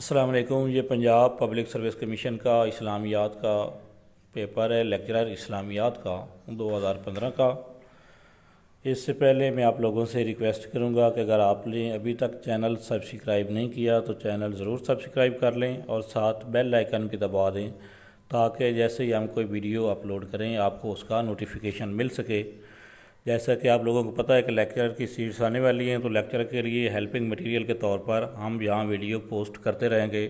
असलकुम ये Punjab public service commission का इस्लामियात का पेपर है लेक्चरर इस्लामियात का 2015 का इससे पहले मैं आप लोगों से रिक्वेस्ट करूंगा कि अगर आपने अभी तक चैनल सब्सक्राइब नहीं किया तो चैनल ज़रूर सब्सक्राइब कर लें और साथ बेल आइकन भी दबा दें ताकि जैसे ही हम कोई वीडियो अपलोड करें आपको उसका नोटिफिकेशन मिल सके जैसा कि आप लोगों को पता है कि लेक्चर की सीट्स आने वाली हैं तो लेक्चर के लिए हेल्पिंग मटेरियल के तौर पर हम यहाँ वीडियो पोस्ट करते रहेंगे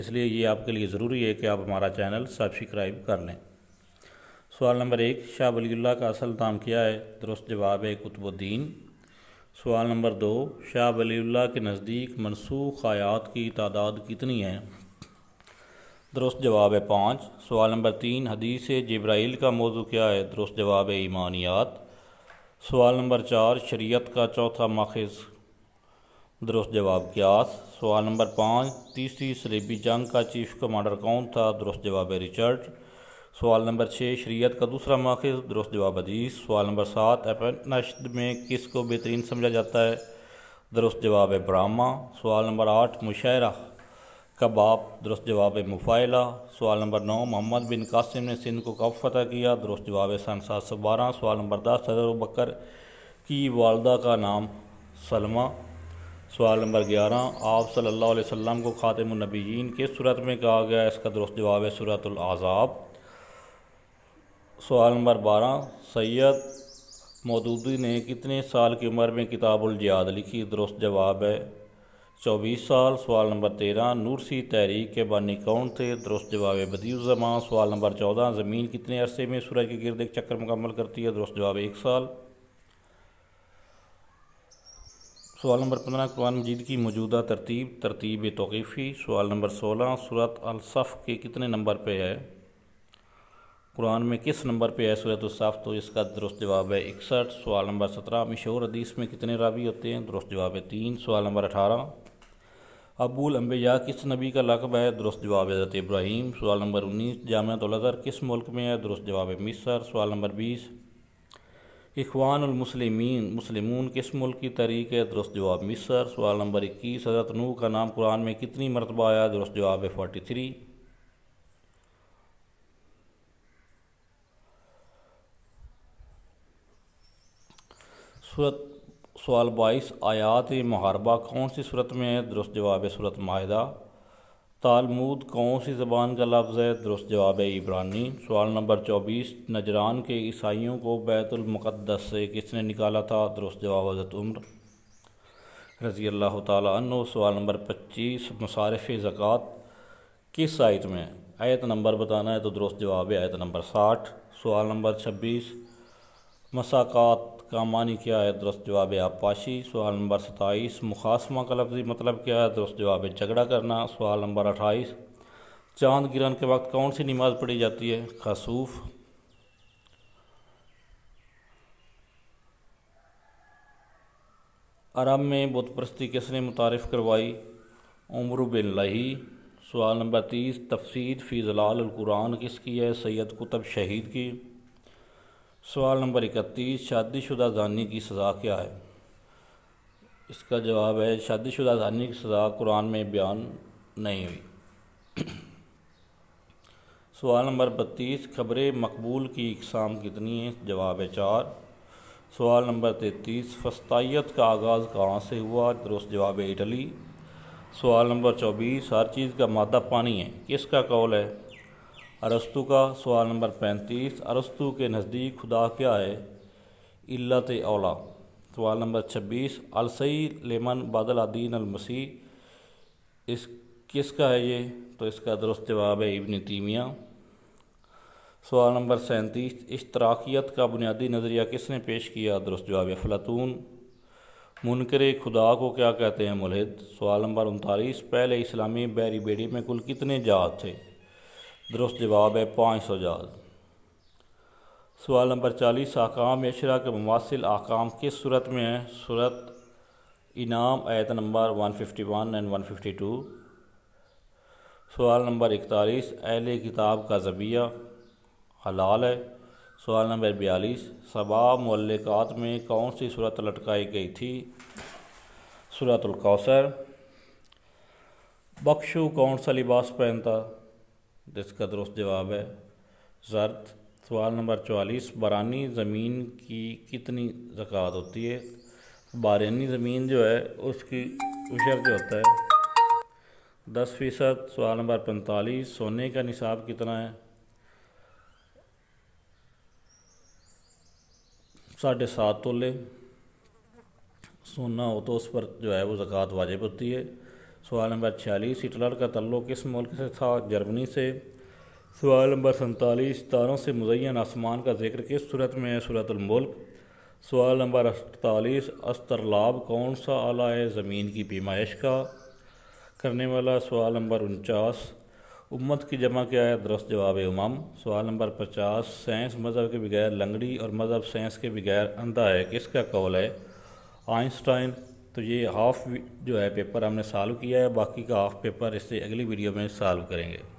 इसलिए ये आपके लिए ज़रूरी है कि आप हमारा चैनल सब्सक्राइब कर लें सवाल नंबर एक शाह वलील्ला का असल नाम क्या है दुरुस्त जवाब है कुतुबुद्दीन सवाल नंबर दो शाह वलील्ला के नज़दीक मनसूख आयात की तादाद कितनी है दुरुस्त जवाब है पाँच सवाल नंबर तीन हदीस जब्राइल का मौजू क्या है दुरुस्त जवाब है ईमानियात सवाल नंबर चार शरीयत का चौथा माखज़ दुरुस्त जवाब क्यास सवाल नंबर पाँच तीसरी सलेबी जंग का चीफ कमांडर कौन था दुरुस्त जवाब है रिचर्ड सवाल नंबर छः शरीयत का दूसरा माखज़ दुरुस्त जवाब अदीस सवाल नंबर सात अपनशद में किस को बेहतरीन समझा जाता है दुरुस्त जवाब है ब्राह्मा सवाल नंबर आठ मुशायरा कबाप बाप दुरुस्त जवाब मुफाइला सवाल नंबर नौ मोहम्मद बिन कासिम ने सिंध को कब फतह किया दुरुस्त जवाब सन सात सौ बारह सवाल नंबर दस सदर बकर की वालदा का नाम सलमा सवाल नंबर ग्यारह आप सल्लल्लाहु अलैहि वसल्लम को ख़ातमनबीन किस सूरत में कहा गया इसका दुरुस्त जवाब है आज़ाब सवाल नंबर बारह सैयद मौदूदी ने कितने साल की उम्र में किताबुल जिहाद लिखी दुरुस्त जवाब है चौबीस साल सवाल नंबर तेरह नूरसी तहरीक के बानी कौन थे दुरुस्त जवाब बदीजमा सवाल नंबर चौदह ज़मीन कितने अरसे में सूरज के गिरद एक चक्कर मुकम्मल करती है दुरुस्त जवाब एक साल सवाल नंबर पंद्रह कुरान मजीद की मौजूदा तरतीब तरतीब तोकीफ़ी सवाल नंबर सोलह सूरत अलसफ़ के कितने नंबर पर है कुरान में किस नंबर पे है सूरत साफ तो इसका दुरुस्त जवाब है इकसठ सवाल नंबर सत्रह मशहूर हदीस में कितने रावी होते हैं दुरुस्त जवाब है तीन सवाल नंबर अठारह अबूल अम्बिया किस नबी का लक़ब है दुरुस्त जवाब हज़रत इब्राहिम सवाल नंबर उन्नीस जामतर किस मुल्क में है दुरुस्त जवाब है मिसर सवाल नंबर बीस इखवानमसलिमिन मुसलिमून किस मुल्क की तहरीक है दुरुस्त जवाब मिसर सवाल नंबर इक्कीस हज़रत नू का नाम कुरान में कितनी मरतबा आया दुरुस्त जवाब है फोटी थ्री सूरत सवाल बाईस आयात मुहारबा कौन सी सूरत में है दुरुस्त जवाब है सूरत माहिदा तालमूद कौन सी ज़बान का लफ्ज़ है दुरुस्त जवाब है इब्रानी सवाल नंबर चौबीस नजरान के ईसाइयों को बैतुलमक़दस से किसने निकाला था दुरुस्त जवाब हज़रत उम्र रज़ी अल्लाह तु सवाल नंबर पच्चीस मुसारफ़ ज़क़़त किस आयत में आयत नंबर बताना है तो दुरुस्त जवाब है आयत नंबर साठ सवाल नंबर छब्बीस मसाकात का मानी क्या है दुरुस्त जवाब है आपाशी सवाल नंबर सताईस मुखासमा का लफ्जी मतलब क्या है दुरुस्त जवाब है झगड़ा करना सवाल नंबर अट्ठाईस चांद गिरन के वक्त कौन सी नमाज पढ़ी जाती है खसूफ अरब में बुतप्रस्ती किसने मुतारफ़ करवाई उम्र बिन लही सवाल नंबर तीस तफसीर फ़ी जलाल कुरान किसकी है सैयद कुतुब शहीद की सवाल नंबर इकतीस शादीशुदा जानी की सज़ा क्या है इसका जवाब है शादीशुदा जानी की सज़ा कुरान में बयान नहीं हुई सवाल नंबर बत्तीस खबरें मकबूल की इकसाम कितनी है जवाब है चार सवाल नंबर तैतीस फस्तायत का आगाज़ कहाँ से हुआ दुरुस्त जवाब है इटली सवाल नंबर चौबीस हर चीज़ का मादा पानी है किसका कौल है अरस्तु का सवाल नंबर पैंतीस अरस्तु के नज़दीक खुदा क्या है इल्लत अला सवाल नंबर छब्बीस अलसई लेमन बादल अदीन अलमसी इस किसका है ये तो इसका दुरुस्त जवाब है इबन तीमिया सवाल नंबर सैंतीस इश्तराकियत का बुनियादी नज़रिया किसने पेश किया दुरुस्त जवाब है मुनकर खुदा को क्या कहते हैं मुलहद सवाल नंबर उनतालीस पहले इस्लामी बैरी बेड़ी में कुल कितने जात थे दुरुस्त जवाब है पाँच सौ जाल सवाल नंबर चालीस आकाम अशरा के मुमासिल आकाम किस सूरत में है सूरत इनाम आयत number one fifty one and one fifty two सवाल नंबर इकतालीस अहल किताब का जबिया हलाल है सवाल नंबर बयालीस सबा मल्लिकात में कौन सी सूरत लटकाई गई थी सूरतलकौसर बख्शु कौन सा लिबास पहनता जिसका दुरुस्त जवाब है ज़र्द सवाल नंबर चवालीस बारानी ज़मीन की कितनी ज़क़़त होती है बारानी ज़मीन जो है उसकी उशर जो होता है दस फ़ीसद सवाल नंबर पैंतालीस सोने का निसाब कितना है साढ़े सात तोले सोना हो तो उस पर जो है वो ज़क़़त वाजिब होती है सवाल नंबर छियालीस हिटलर का तल्लु किस मुल्क से था जर्मनी से सवाल नंबर सैंतालीस तारों से मुजैन आसमान का जिक्र किस सूरत में है सूरतुल्मुल्क सवाल नंबर अड़तालीस अस्तरलाब कौन सा आला है ज़मीन की पेमाइश का करने वाला सवाल नंबर उनचास उम्मत की जमा क्या है दरस्त जवाब उमाम सवाल नंबर पचास साइंस मज़हब के बगैर लंगड़ी और मज़हब साइंस के बगैर अंधा है किसका कौल है आइंस्टाइन तो ये हाफ जो है पेपर हमने सॉल्व किया है बाकी का हाफ पेपर इससे अगली वीडियो में सॉल्व करेंगे